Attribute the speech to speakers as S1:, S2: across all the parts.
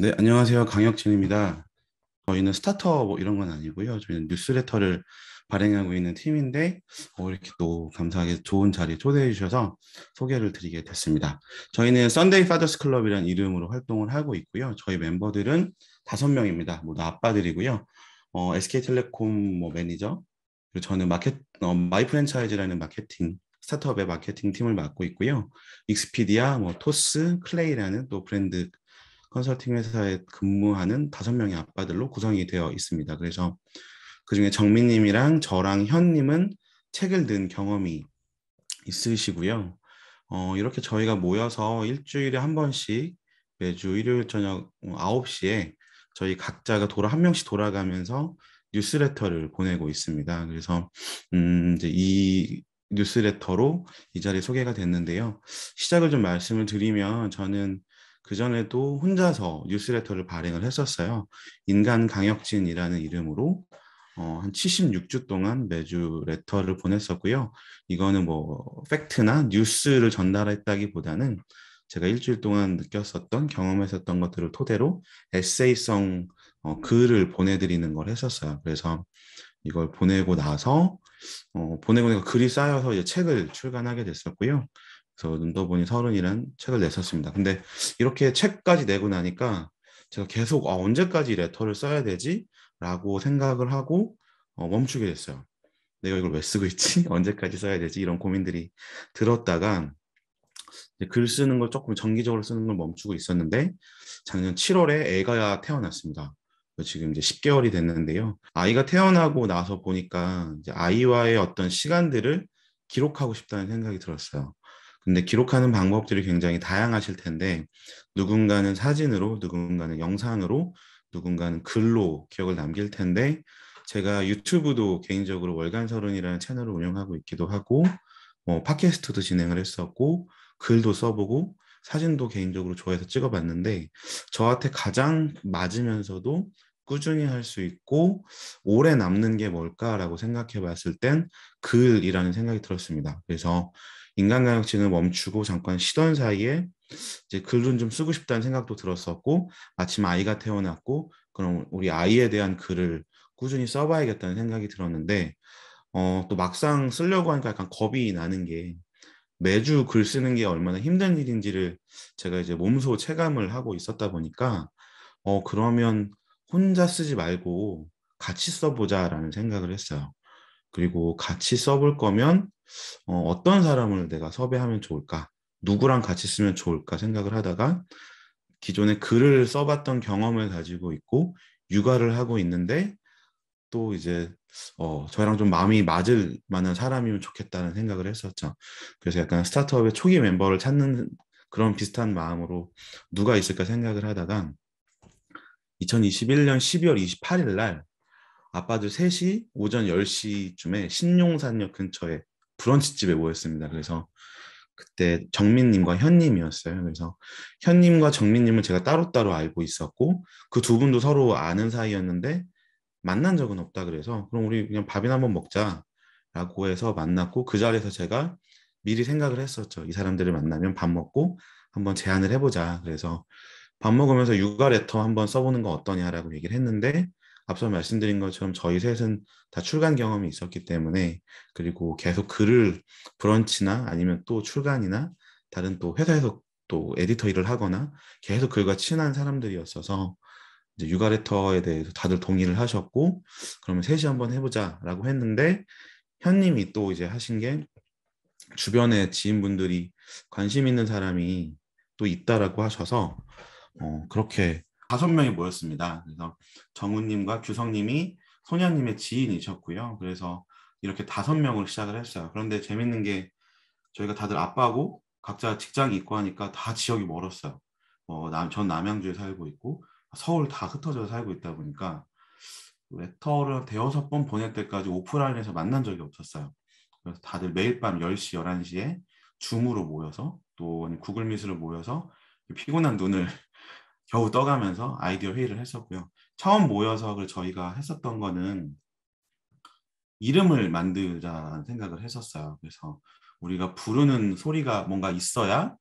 S1: 네, 안녕하세요. 강혁진입니다. 저희는 스타트업 뭐 이런 건 아니고요. 저희는 뉴스레터를 발행하고 있는 팀인데 어, 이렇게 또 감사하게 좋은 자리에 초대해 주셔서 소개를 드리게 됐습니다. 저희는 썬데이 파더스 클럽이라는 이름으로 활동을 하고 있고요. 저희 멤버들은 다섯 명입니다. 모두 아빠들이고요. 어, SK텔레콤 뭐 매니저 그리고 저는 마켓 어, 마이 프랜차이즈라는 마케팅 스타트업의 마케팅 팀을 맡고 있고요. 익스피디아, 뭐 토스, 클레이라는 또 브랜드 컨설팅 회사에 근무하는 다섯 명의 아빠들로 구성이 되어 있습니다. 그래서 그중에 정민님이랑 저랑 현님은 책을 든 경험이 있으시고요. 어, 이렇게 저희가 모여서 일주일에 한 번씩 매주 일요일 저녁 9시에 어, 저희 각자가 돌아 한 명씩 돌아가면서 뉴스레터를 보내고 있습니다. 그래서 음, 이제 이 뉴스레터로 이 자리에 소개가 됐는데요. 시작을 좀 말씀을 드리면 저는 그전에도 혼자서 뉴스레터를 발행을 했었어요. 인간 강혁진이라는 이름으로 어, 한 76주 동안 매주 레터를 보냈었고요. 이거는 뭐 팩트나 뉴스를 전달했다기보다는 제가 일주일 동안 느꼈었던 경험했었던 것들을 토대로 에세이성 어, 글을 보내드리는 걸 했었어요. 그래서 이걸 보내고 나서 어, 보내고 나서 글이 쌓여서 이제 책을 출간하게 됐었고요. 그래서 눈더보니 서른이란 책을 냈었습니다. 근데 이렇게 책까지 내고 나니까 제가 계속 아, 언제까지 레터를 써야 되지? 라고 생각을 하고 어, 멈추게 됐어요. 내가 이걸 왜 쓰고 있지? 언제까지 써야 되지? 이런 고민들이 들었다가 글 쓰는 걸 조금 정기적으로 쓰는 걸 멈추고 있었는데 작년 7월에 애가 태어났습니다. 지금 이제 10개월이 됐는데요. 아이가 태어나고 나서 보니까 이제 아이와의 어떤 시간들을 기록하고 싶다는 생각이 들었어요. 근데 기록하는 방법들이 굉장히 다양하실 텐데 누군가는 사진으로, 누군가는 영상으로, 누군가는 글로 기억을 남길 텐데 제가 유튜브도 개인적으로 월간 서른이라는 채널을 운영하고 있기도 하고 뭐 팟캐스트도 진행을 했었고 글도 써보고 사진도 개인적으로 좋아해서 찍어봤는데 저한테 가장 맞으면서도 꾸준히 할 수 있고 오래 남는 게 뭘까라고 생각해 봤을 땐 글이라는 생각이 들었습니다. 그래서 인간강약증는 멈추고 잠깐 쉬던 사이에 이제 글은 좀 쓰고 싶다는 생각도 들었었고 마침 아이가 태어났고 그럼 우리 아이에 대한 글을 꾸준히 써봐야겠다는 생각이 들었는데 어, 또 막상 쓰려고 하니까 약간 겁이 나는 게 매주 글 쓰는 게 얼마나 힘든 일인지를 제가 이제 몸소 체감을 하고 있었다 보니까 어 그러면 혼자 쓰지 말고 같이 써보자라는 생각을 했어요. 그리고 같이 써볼 거면 어, 어떤 사람을 내가 섭외하면 좋을까? 누구랑 같이 쓰면 좋을까 생각을 하다가 기존에 글을 써봤던 경험을 가지고 있고 육아를 하고 있는데 또 이제 어, 저랑 좀 마음이 맞을 만한 사람이면 좋겠다는 생각을 했었죠. 그래서 약간 스타트업의 초기 멤버를 찾는 그런 비슷한 마음으로 누가 있을까 생각을 하다가 2021년 12월 28일 날 아빠들 셋이 오전 10시쯤에 신용산역 근처에 브런치집에 모였습니다. 그래서 그때 정민님과 현님이었어요. 그래서 현님과 정민님은 제가 따로따로 알고 있었고 그 두 분도 서로 아는 사이였는데 만난 적은 없다 그래서 그럼 우리 그냥 밥이나 한번 먹자라고 해서 만났고 그 자리에서 제가 미리 생각을 했었죠. 이 사람들을 만나면 밥 먹고 한번 제안을 해보자. 그래서 밥 먹으면서 육아 레터 한번 써보는 거 어떠냐라고 얘기를 했는데 앞서 말씀드린 것처럼 저희 셋은 다 출간 경험이 있었기 때문에 그리고 계속 글을 브런치나 아니면 또 출간이나 다른 또 회사에서 또 에디터 일을 하거나 계속 글과 친한 사람들이었어서 이제 육아레터에 대해서 다들 동의를 하셨고 그러면 셋이 한번 해보자라고 했는데 현님이 또 이제 하신 게 주변에 지인분들이 관심 있는 사람이 또 있다라고 하셔서 어, 그렇게 다섯 명이 모였습니다. 그래서 정우님과 규성님이 소녀님의 지인이셨고요. 그래서 이렇게 다섯 명을 시작을 했어요. 그런데 재밌는 게 저희가 다들 아빠고 각자 직장이 있고 하니까 다 지역이 멀었어요. 어, 남, 전 남양주에 살고 있고 서울 다 흩어져 살고 있다 보니까 레터를 대여섯 번 보낼 때까지 오프라인에서 만난 적이 없었어요. 그래서 다들 매일 밤 10시, 11시에 줌으로 모여서 또 구글 미스로 모여서 피곤한 눈을 겨우 떠가면서 아이디어 회의를 했었고요. 처음 모여서 그 저희가 했었던 거는 이름을 만들자는 생각을 했었어요. 그래서 우리가 부르는 소리가 뭔가 있어야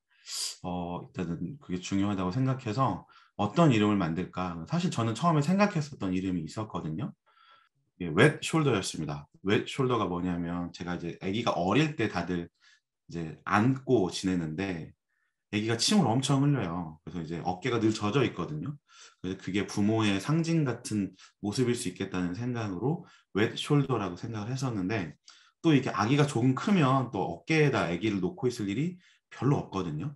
S1: 어, 일단은 그게 중요하다고 생각해서 어떤 이름을 만들까? 사실 저는 처음에 생각했었던 이름이 있었거든요. 예, 웻 숄더였습니다. 웻 숄더가 뭐냐면 제가 이제 아기가 어릴 때 다들 이제 안고 지내는데 아기가 침을 엄청 흘려요. 그래서 이제 어깨가 늘 젖어 있거든요. 그래서 그게 부모의 상징 같은 모습일 수 있겠다는 생각으로 웻 숄더라고 생각을 했었는데 또 이게 아기가 조금 크면 또 어깨에다 아기를 놓고 있을 일이 별로 없거든요.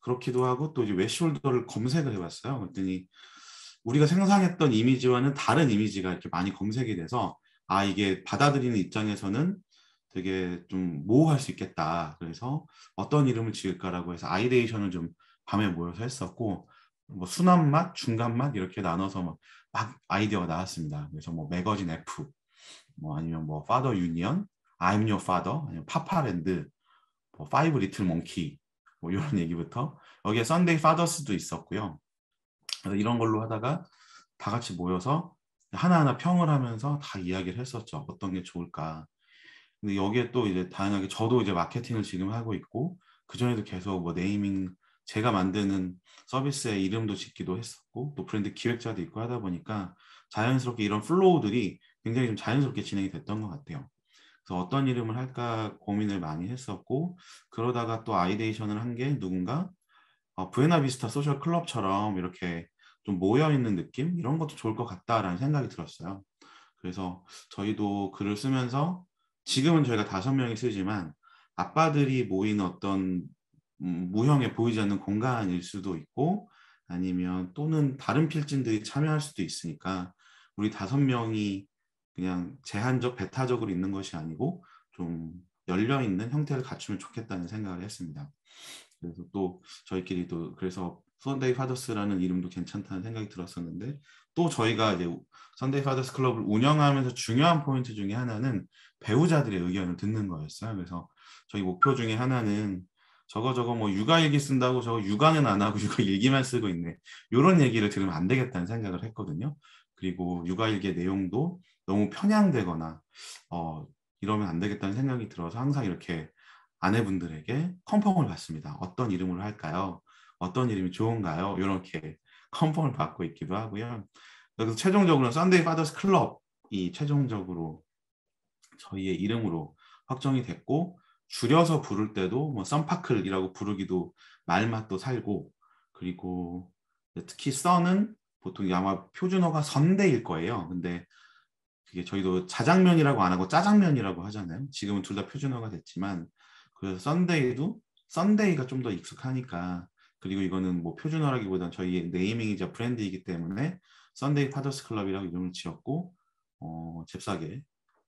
S1: 그렇기도 하고 또 이제 웻 숄더를 검색을 해봤어요. 그랬더니 우리가 생각했던 이미지와는 다른 이미지가 이렇게 많이 검색이 돼서 아 이게 받아들이는 입장에서는 되게 좀 모호할 수 있겠다. 그래서 어떤 이름을 지을까라고 해서 아이데이션을 좀 밤에 모여서 했었고 뭐 순한 맛, 중간 맛 이렇게 나눠서 막, 막 아이디어가 나왔습니다. 그래서 뭐 매거진 F, 뭐 아니면 뭐 파더 유니언, I'm Your Father, 아니면 파파랜드, 뭐 파이브 리틀 몽키 뭐 이런 얘기부터 여기에 썬데이 파더스도 있었고요. 그래서 이런 걸로 하다가 다 같이 모여서 하나하나 평을 하면서 다 이야기를 했었죠. 어떤 게 좋을까. 근데 여기에 또 이제 다양하게 저도 이제 마케팅을 지금 하고 있고 그 전에도 계속 뭐 네이밍 제가 만드는 서비스의 이름도 짓기도 했었고 또 브랜드 기획자도 있고 하다 보니까 자연스럽게 이런 플로우들이 굉장히 좀 자연스럽게 진행이 됐던 것 같아요. 그래서 어떤 이름을 할까 고민을 많이 했었고 그러다가 또 아이데이션을 한 게 누군가 어, 부에나비스타 소셜 클럽처럼 이렇게 좀 모여 있는 느낌 이런 것도 좋을 것 같다라는 생각이 들었어요. 그래서 저희도 글을 쓰면서 지금은 저희가 다섯 명이 쓰지만 아빠들이 모인 어떤 음, 무형에 보이지 않는 공간일 수도 있고 아니면 또는 다른 필진들이 참여할 수도 있으니까 우리 다섯 명이 그냥 제한적 배타적으로 있는 것이 아니고 좀 열려 있는 형태를 갖추면 좋겠다는 생각을 했습니다. 그래서 또 저희끼리도 그래서 수원데이 파더스라는 이름도 괜찮다는 생각이 들었었는데 또 저희가 이제 선데이 파더스 클럽을 운영하면서 중요한 포인트 중에 하나는 배우자들의 의견을 듣는 거였어요. 그래서 저희 목표 중에 하나는 저거 저거 뭐 육아 일기 쓴다고 저거 육아는 안 하고 육아 일기만 쓰고 있네. 이런 얘기를 들으면 안 되겠다는 생각을 했거든요. 그리고 육아 일기의 내용도 너무 편향되거나 어 이러면 안 되겠다는 생각이 들어서 항상 이렇게 아내분들에게 컨펌을 받습니다. 어떤 이름으로 할까요? 어떤 이름이 좋은가요? 이렇게 컨펌을 받고 있기도 하고요. 그래서 최종적으로 썬데이 파더스 클럽이 최종적으로 저희의 이름으로 확정이 됐고 줄여서 부를 때도 뭐 썬파클이라고 부르기도 말맛도 살고 그리고 특히 썬은 보통 아마 표준어가 선대일 거예요. 근데 그게 저희도 자장면이라고 안 하고 짜장면이라고 하잖아요. 지금은 둘 다 표준어가 됐지만 그래서 썬데이도 썬데이가 좀 더 익숙하니까 그리고 이거는 뭐표준화라기보다는저희 네이밍이자 브랜드이기 때문에 썬데이 파더스 클럽이라고 이름을 지었고 어, 잽싸게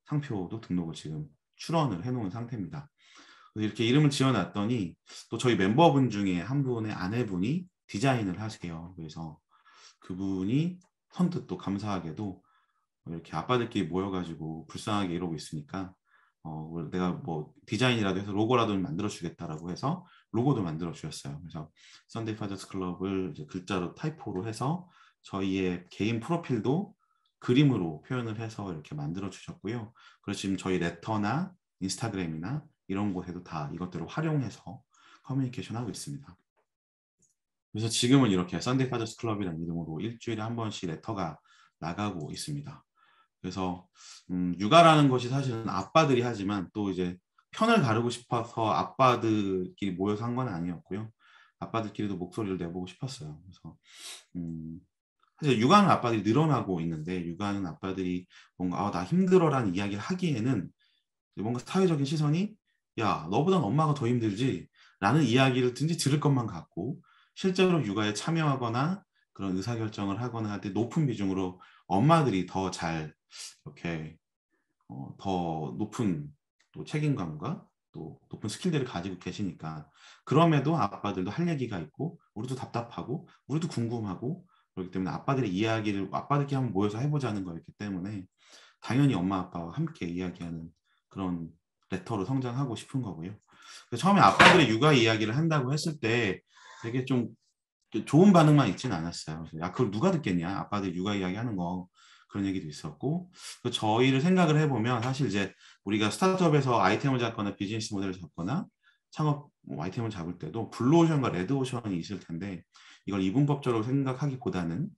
S1: 상표도 등록을 지금 출원을 해놓은 상태입니다. 이렇게 이름을 지어놨더니 또 저희 멤버분 중에 한 분의 아내분이 디자인을 하세요. 그래서 그분이 선뜻 또 감사하게도 이렇게 아빠들끼리 모여가지고 불쌍하게 이러고 있으니까 어, 내가 뭐 디자인이라도 해서 로고라도 만들어 주겠다라고 해서 로고도 만들어 주셨어요. 그래서 썬데이 파저스 클럽을 글자로 타이포로 해서 저희의 개인 프로필도 그림으로 표현을 해서 이렇게 만들어 주셨고요. 그래서 지금 저희 레터나 인스타그램이나 이런 곳에도 다 이것들을 활용해서 커뮤니케이션 하고 있습니다. 그래서 지금은 이렇게 썬데이 파저스 클럽이라는 이름으로 일주일에 한 번씩 레터가 나가고 있습니다. 그래서 음, 육아라는 것이 사실은 아빠들이 하지만 또 이제 편을 가르고 싶어서 아빠들끼리 모여서 한 건 아니었고요. 아빠들끼리도 목소리를 내보고 싶었어요. 그래서 음, 사실 육아는 아빠들이 늘어나고 있는데 육아는 아빠들이 뭔가 아, 나 힘들어라는 이야기를 하기에는 뭔가 사회적인 시선이 야 너보단 엄마가 더 힘들지 라는 이야기를 든지 들을 것만 같고 실제로 육아에 참여하거나 그런 의사결정을 하거나 할 때 높은 비중으로 엄마들이 더잘 이렇게 어, 더 높은 또 책임감과 또 높은 스킬들을 가지고 계시니까 그럼에도 아빠들도 할 얘기가 있고 우리도 답답하고 우리도 궁금하고 그렇기 때문에 아빠들의 이야기를 아빠들끼리 한번 모여서 해보자는 거였기 때문에 당연히 엄마 아빠와 함께 이야기하는 그런 레터로 성장하고 싶은 거고요. 처음에 아빠들의 육아 이야기를 한다고 했을 때 되게 좀 좋은 반응만 있지는 않았어요. 야 그걸 누가 듣겠냐? 아빠들 육아 이야기 하는 거 그런 얘기도 있었고 저희를 생각을 해보면 사실 이제 우리가 스타트업에서 아이템을 잡거나 비즈니스 모델을 잡거나 창업 뭐 아이템을 잡을 때도 블루오션과 레드오션이 있을 텐데 이걸 이분법적으로 생각하기보다는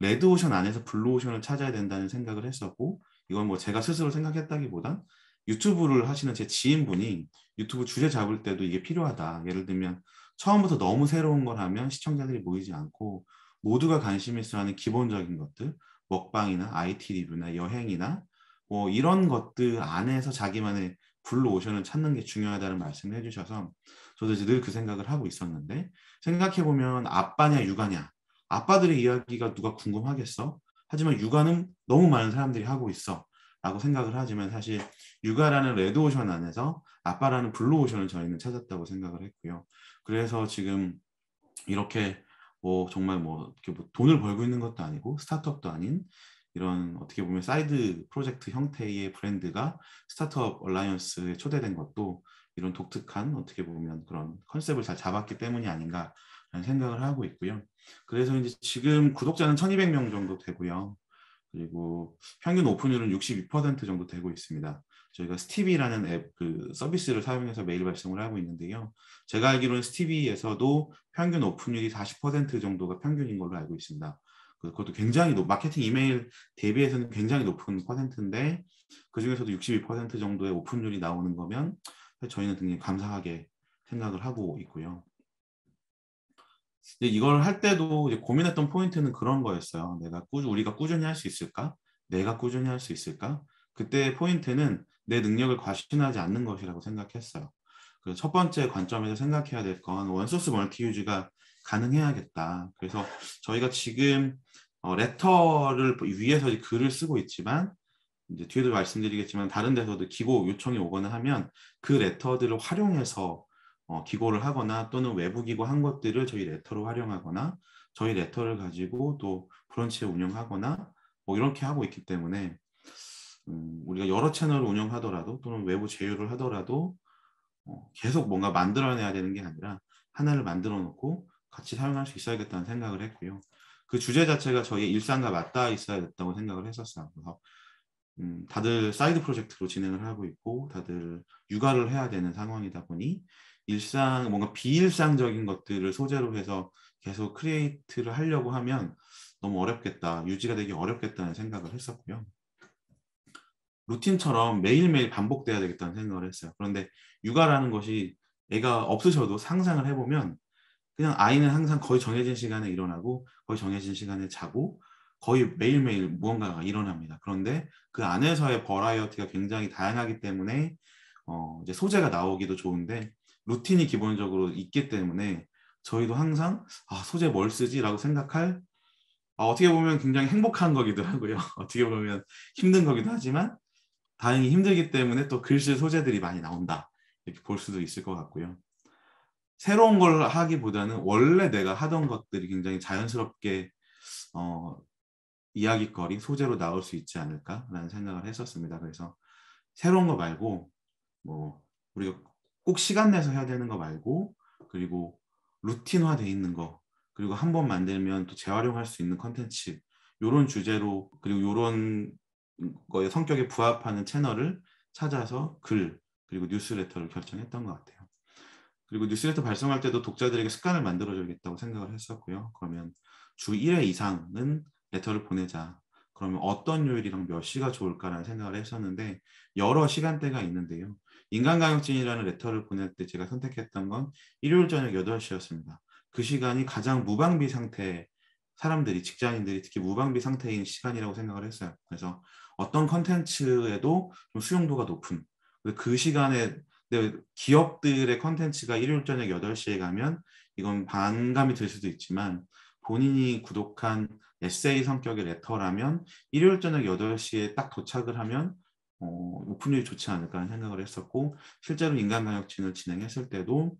S1: 레드오션 안에서 블루오션을 찾아야 된다는 생각을 했었고 이건 뭐 제가 스스로 생각했다기보단 유튜브를 하시는 제 지인분이 유튜브 주제 잡을 때도 이게 필요하다. 예를 들면 처음부터 너무 새로운 걸 하면 시청자들이 모이지 않고 모두가 관심 있어하는 기본적인 것들 먹방이나 IT 리뷰나 여행이나 뭐 이런 것들 안에서 자기만의 블루오션을 찾는 게 중요하다는 말씀을 해주셔서 저도 이제 늘 그 생각을 하고 있었는데 생각해보면 아빠냐 육아냐 아빠들의 이야기가 누가 궁금하겠어? 하지만 육아는 너무 많은 사람들이 하고 있어 라고 생각을 하지만 사실 육아라는 레드오션 안에서 아빠라는 블루오션을 저희는 찾았다고 생각을 했고요. 그래서 지금 이렇게 뭐 정말 뭐 이렇게 뭐 돈을 벌고 있는 것도 아니고 스타트업도 아닌 이런 어떻게 보면 사이드 프로젝트 형태의 브랜드가 스타트업 얼라이언스에 초대된 것도 이런 독특한 어떻게 보면 그런 컨셉을 잘 잡았기 때문이 아닌가라는 생각을 하고 있고요. 그래서 이제 지금 구독자는 1,200명 정도 되고요. 그리고 평균 오픈율은 62% 정도 되고 있습니다. 저희가 스티비라는 앱그 서비스를 사용해서 매일 발송을 하고 있는데요. 제가 알기로는 스티비에서도 평균 오픈율이 40% 정도가 평균인 걸로 알고 있습니다. 그것도 굉장히 높, 마케팅 이메일 대비해서는 굉장히 높은 퍼센트인데 그 중에서도 62% 정도의 오픈율이 나오는 거면 저희는 굉장히 감사하게 생각을 하고 있고요. 이걸 할 때도 고민했던 포인트는 그런 거였어요. 내가 꾸 우리가 꾸준히 할 수 있을까? 내가 꾸준히 할 수 있을까? 그때 포인트는 내 능력을 과신하지 않는 것이라고 생각했어요. 그래서 첫 번째 관점에서 생각해야 될 건 원소스 멀티 유지가 가능해야겠다. 그래서 저희가 지금 어, 레터를 위해서 글을 쓰고 있지만 이제 뒤에도 말씀드리겠지만 다른 데서도 기고 요청이 오거나 하면 그 레터들을 활용해서 어, 기고를 하거나 또는 외부 기고한 것들을 저희 레터로 활용하거나 저희 레터를 가지고 또 브런치에 운영하거나 뭐 이렇게 하고 있기 때문에 음, 우리가 여러 채널을 운영하더라도 또는 외부 제휴를 하더라도 어, 계속 뭔가 만들어내야 되는 게 아니라 하나를 만들어 놓고 같이 사용할 수 있어야겠다는 생각을 했고요. 그 주제 자체가 저희 일상과 맞닿아 있어야겠다고 생각을 했었어요. 음, 다들 사이드 프로젝트로 진행을 하고 있고 다들 육아를 해야 되는 상황이다 보니 일상 뭔가 비일상적인 것들을 소재로 해서 계속 크리에이트를 하려고 하면 너무 어렵겠다 유지가 되기 어렵겠다는 생각을 했었고요 루틴처럼 매일매일 반복돼야 되겠다는 생각을 했어요. 그런데 육아라는 것이 애가 없으셔도 상상을 해보면 그냥 아이는 항상 거의 정해진 시간에 일어나고 거의 정해진 시간에 자고 거의 매일매일 무언가가 일어납니다. 그런데 그 안에서의 버라이어티가 굉장히 다양하기 때문에 어 이제 소재가 나오기도 좋은데 루틴이 기본적으로 있기 때문에 저희도 항상 아 소재 뭘 쓰지라고 생각할 아, 어떻게 보면 굉장히 행복한 거기도 하고요. 어떻게 보면 힘든 거기도 하지만 다행히 힘들기 때문에 또 글씨 소재들이 많이 나온다 이렇게 볼 수도 있을 것 같고요. 새로운 걸 하기보다는 원래 내가 하던 것들이 굉장히 자연스럽게 어, 이야기거리 소재로 나올 수 있지 않을까라는 생각을 했었습니다. 그래서 새로운 거 말고 뭐 우리가 꼭 시간 내서 해야 되는 거 말고 그리고 루틴화돼 있는 거 그리고 한 번 만들면 또 재활용할 수 있는 컨텐츠 이런 주제로 그리고 이런 거의 성격에 부합하는 채널을 찾아서 글 그리고 뉴스레터를 결정했던 것 같아요. 그리고 뉴스레터 발송할 때도 독자들에게 습관을 만들어줘야겠다고 생각을 했었고요. 그러면 주 1회 이상은 레터를 보내자. 그러면 어떤 요일이랑 몇 시가 좋을까라는 생각을 했었는데 여러 시간대가 있는데요. 인간강역진이라는 레터를 보낼 때 제가 선택했던 건 일요일 저녁 8시였습니다. 그 시간이 가장 무방비 상태 사람들이 직장인들이 특히 무방비 상태인 시간이라고 생각을 했어요. 그래서 어떤 컨텐츠에도 좀 수용도가 높은 그 시간에 기업들의 컨텐츠가 일요일 저녁 8시에 가면 이건 반감이 들 수도 있지만 본인이 구독한 에세이 성격의 레터라면 일요일 저녁 8시에 딱 도착을 하면 어, 오픈율이 좋지 않을까 하는 생각을 했었고 실제로 인간방역진을 진행했을 때도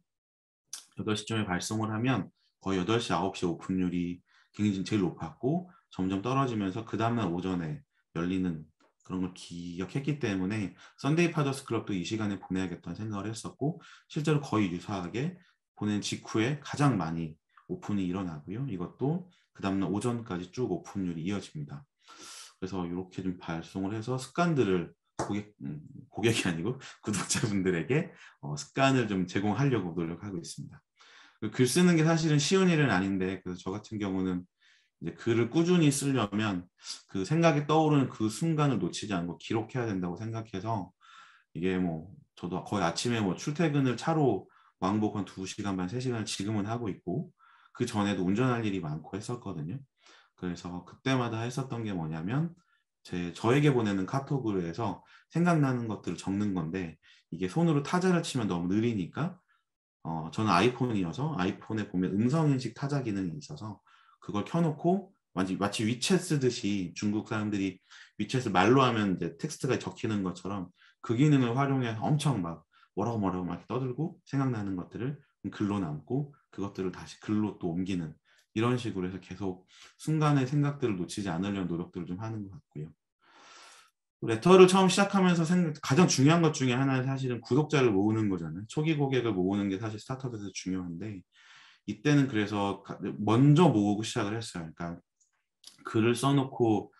S1: 8시쯤에 발송을 하면 거의 8시, 9시 오픈율이 굉장히 제일 높았고 점점 떨어지면서 그 다음날 오전에 열리는 그런 걸 기억했기 때문에 썬데이 파더스 클럽도 이 시간에 보내야겠다는 생각을 했었고 실제로 거의 유사하게 보낸 직후에 가장 많이 오픈이 일어나고요. 이것도 그 다음날 오전까지 쭉 오픈율이 이어집니다. 그래서 이렇게 좀 발송을 해서 습관들을 고객, 음, 고객이 아니고 구독자분들에게 어, 습관을 좀 제공하려고 노력하고 있습니다. 그 글 쓰는 게 사실은 쉬운 일은 아닌데 그래서 저 같은 경우는 이제 글을 꾸준히 쓰려면 그 생각이 떠오르는 그 순간을 놓치지 않고 기록해야 된다고 생각해서 이게 뭐 저도 거의 아침에 뭐 출퇴근을 차로 왕복 한 두시간 반, 세시간을 지금은 하고 있고 그 전에도 운전할 일이 많고 했었거든요. 그래서 그때마다 했었던 게 뭐냐면 제 저에게 보내는 카톡으로 해서 생각나는 것들을 적는 건데 이게 손으로 타자를 치면 너무 느리니까 어 저는 아이폰이어서 아이폰에 보면 음성 인식 타자 기능이 있어서 그걸 켜놓고 마치 마치 위챗 쓰듯이 중국 사람들이 위챗을 말로 하면 이제 텍스트가 적히는 것처럼 그 기능을 활용해 서 엄청 막 뭐라고 뭐라고 막 떠들고 생각나는 것들을 글로 남고 그것들을 다시 글로 또 옮기는 이런 식으로 해서 계속 순간의 생각들을 놓치지 않으려는 노력들을 좀 하는 것 같고요. 레터를 처음 시작하면서 생각, 가장 중요한 것 중에 하나는 사실은 구독자를 모으는 거잖아요. 초기 고객을 모으는 게 사실 스타트업에서 중요한데 이때는 그래서 먼저 모으고 시작을 했어요. 그러니까 글을 써놓고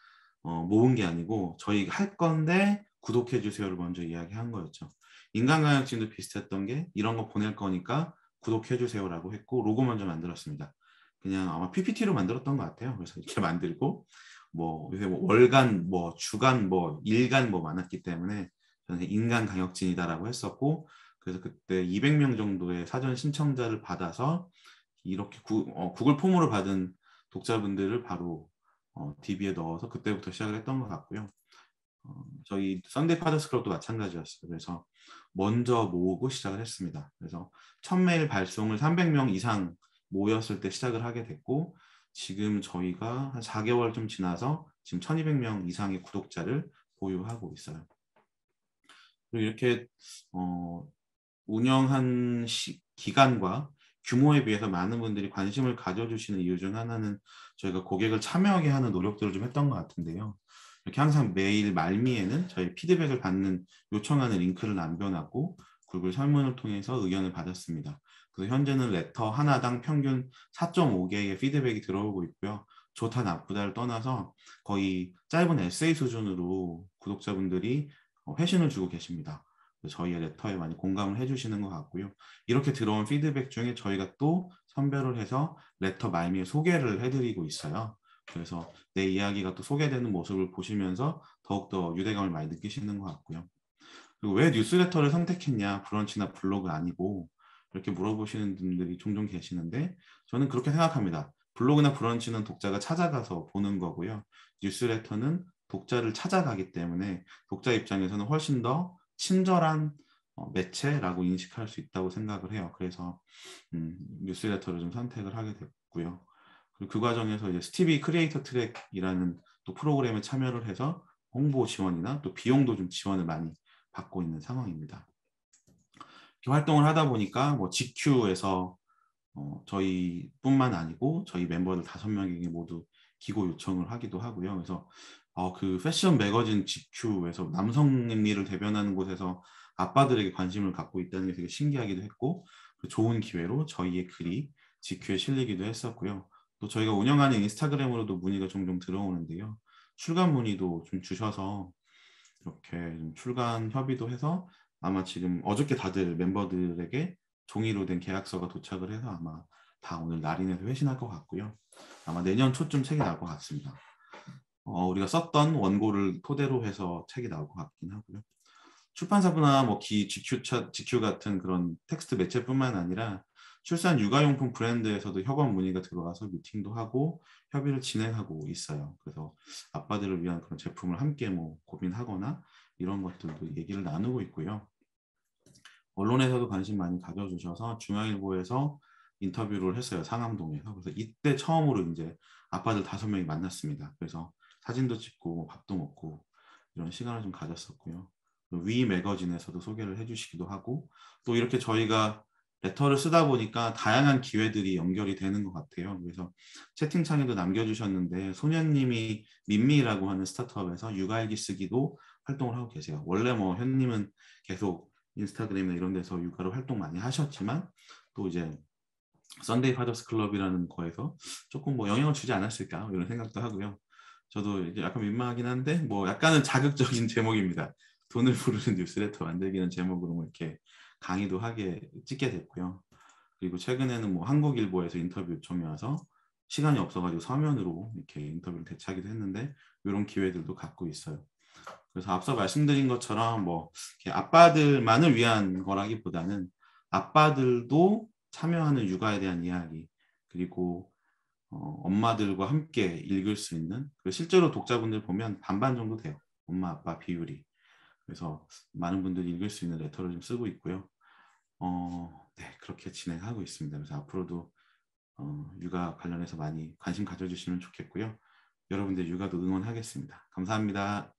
S1: 어, 모은 게 아니고 저희 할 건데 구독해 주세요를 먼저 이야기한 거였죠. 인간강약진도 비슷했던 게 이런 거 보낼 거니까 구독해 주세요라고 했고 로고 먼저 만들었습니다. 그냥 아마 PPT로 만들었던 것 같아요. 그래서 이렇게 만들고 뭐 요새 뭐 월간 뭐 주간 뭐 일간 뭐 많았기 때문에 저는 인간 강역진이다라고 했었고 그래서 그때 200명 정도의 사전 신청자를 받아서 이렇게 구, 어, 구글 폼으로 받은 독자분들을 바로 어, DB에 넣어서 그때부터 시작을 했던 것 같고요. 어, 저희 썬데이 파더스 클럽도 마찬가지였어요. 그래서 먼저 모으고 시작을 했습니다. 그래서 첫 메일 발송을 300명 이상 모였을 때 시작을 하게 됐고 지금 저희가 한 4개월 좀 지나서 지금 1200명 이상의 구독자를 보유하고 있어요. 그리고 이렇게 어, 운영한 시, 기간과 규모에 비해서 많은 분들이 관심을 가져주시는 이유 중 하나는 저희가 고객을 참여하게 하는 노력들을 좀 했던 것 같은데요. 이렇게 항상 매일 말미에는 저희 피드백을 받는 요청하는 링크를 남겨놨고 구글 설문을 통해서 의견을 받았습니다. 그래서 현재는 레터 하나당 평균 4.5개의 피드백이 들어오고 있고요. 좋다 나쁘다를 떠나서 거의 짧은 에세이 수준으로 구독자분들이 어, 회신을 주고 계십니다. 그 저희의 레터에 많이 공감을 해주시는 것 같고요. 이렇게 들어온 피드백 중에 저희가 또 선별을 해서 레터 말미에 소개를 해드리고 있어요. 그래서 내 이야기가 또 소개되는 모습을 보시면서 더욱더 유대감을 많이 느끼시는 것 같고요. 그리고 왜 뉴스레터를 선택했냐, 브런치나 블로그 아니고 이렇게 물어보시는 분들이 종종 계시는데 저는 그렇게 생각합니다. 블로그나 브런치는 독자가 찾아가서 보는 거고요. 뉴스레터는 독자를 찾아가기 때문에 독자 입장에서는 훨씬 더 친절한 어, 매체라고 인식할 수 있다고 생각을 해요. 그래서 음, 뉴스레터를 좀 선택을 하게 됐고요. 그리고 그 과정에서 이제 스티비 크리에이터 트랙이라는 또 프로그램에 참여를 해서 홍보 지원이나 또 비용도 좀 지원을 많이 받고 있는 상황입니다. 활동을 하다 보니까 뭐 GQ에서 어, 저희뿐만 아니고 저희 멤버들 다섯 명이 모두 기고 요청을 하기도 하고요. 그래서 어, 그 패션 매거진 GQ에서 남성리를 대변하는 곳에서 아빠들에게 관심을 갖고 있다는 게 되게 신기하기도 했고 그 좋은 기회로 저희의 글이 GQ에 실리기도 했었고요. 또 저희가 운영하는 인스타그램으로도 문의가 종종 들어오는데요. 출간 문의도 좀 주셔서 이렇게 좀 출간 협의도 해서 아마 지금 어저께 다들 멤버들에게 종이로 된 계약서가 도착을 해서 아마 다 오늘 날인해서 회신할 것 같고요. 아마 내년 초쯤 책이 나올 것 같습니다. 어, 우리가 썼던 원고를 토대로 해서 책이 나올 것 같긴 하고요. 출판사부나 뭐 기, GQ, 차, GQ 같은 그런 텍스트 매체뿐만 아니라 출산 육아용품 브랜드에서도 협업 문의가 들어와서 미팅도 하고 협의를 진행하고 있어요. 그래서 아빠들을 위한 그런 제품을 함께 뭐 고민하거나 이런 것들도 얘기를 나누고 있고요. 언론에서도 관심 많이 가져주셔서 중앙일보에서 인터뷰를 했어요. 상암동에서. 그래서 이때 처음으로 이제 아빠들 다섯 명이 만났습니다. 그래서 사진도 찍고 밥도 먹고 이런 시간을 좀 가졌었고요. 위 매거진에서도 소개를 해주시기도 하고 또 이렇게 저희가 레터를 쓰다 보니까 다양한 기회들이 연결이 되는 것 같아요. 그래서 채팅창에도 남겨주셨는데 소녀님이 민미라고 하는 스타트업에서 육아일기 쓰기도 활동을 하고 계세요. 원래 뭐 현님은 계속 인스타그램이나 이런 데서 육아로 활동 많이 하셨지만 또 이제 썬데이 파더스 클럽이라는 거에서 조금 뭐 영향을 주지 않았을까 이런 생각도 하고요. 저도 이게 약간 민망하긴 한데 뭐 약간은 자극적인 제목입니다. 돈을 부르는 뉴스레터 만들기는 제목으로 뭐 이렇게 강의도 하게 찍게 됐고요. 그리고 최근에는 뭐 한국일보에서 인터뷰 요청이 와서 시간이 없어가지고 서면으로 이렇게 인터뷰를 대체하기도 했는데 이런 기회들도 갖고 있어요. 그래서 앞서 말씀드린 것처럼 뭐 아빠들만을 위한 거라기보다는 아빠들도 참여하는 육아에 대한 이야기 그리고 어, 엄마들과 함께 읽을 수 있는 그리고 실제로 독자분들 보면 반반 정도 돼요. 엄마 아빠 비율이 그래서 많은 분들이 읽을 수 있는 레터를 좀 쓰고 있고요. 어, 네 그렇게 진행하고 있습니다. 그래서 앞으로도 어, 육아 관련해서 많이 관심 가져주시면 좋겠고요. 여러분들 육아도 응원하겠습니다. 감사합니다.